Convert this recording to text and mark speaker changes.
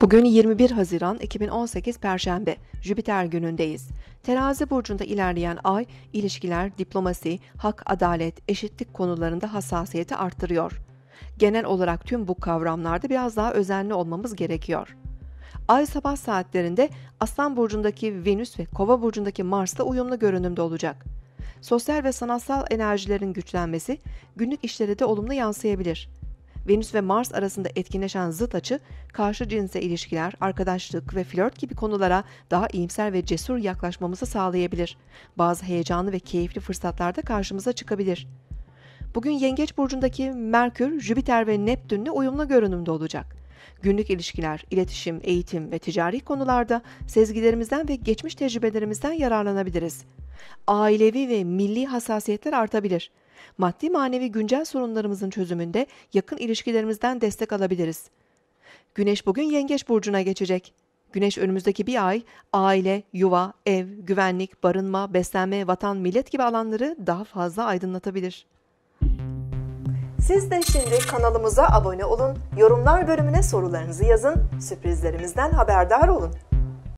Speaker 1: Bugün 21 Haziran 2018 Perşembe, Jüpiter günündeyiz. Terazi burcunda ilerleyen ay, ilişkiler, diplomasi, hak, adalet, eşitlik konularında hassasiyeti arttırıyor. Genel olarak tüm bu kavramlarda biraz daha özenli olmamız gerekiyor. Ay sabah saatlerinde Aslan burcundaki Venüs ve Kova burcundaki Mars'la uyumlu görünümde olacak. Sosyal ve sanatsal enerjilerin güçlenmesi günlük işlere de olumlu yansıyabilir. Venüs ve Mars arasında etkinleşen zıt açı, karşı cinse ilişkiler, arkadaşlık ve flört gibi konulara daha iyimser ve cesur yaklaşmamızı sağlayabilir. Bazı heyecanlı ve keyifli fırsatlar da karşımıza çıkabilir. Bugün Yengeç burcundaki Merkür, Jüpiter ve Neptünle uyumlu görünümde olacak. Günlük ilişkiler, iletişim, eğitim ve ticari konularda sezgilerimizden ve geçmiş tecrübelerimizden yararlanabiliriz. Ailevi ve milli hassasiyetler artabilir. Maddi manevi güncel sorunlarımızın çözümünde yakın ilişkilerimizden destek alabiliriz. Güneş bugün Yengeç burcuna geçecek. Güneş önümüzdeki bir ay aile, yuva, ev, güvenlik, barınma, beslenme, vatan, millet gibi alanları daha fazla aydınlatabilir.
Speaker 2: Siz de şimdi kanalımıza abone olun, yorumlar bölümüne sorularınızı yazın, sürprizlerimizden haberdar olun.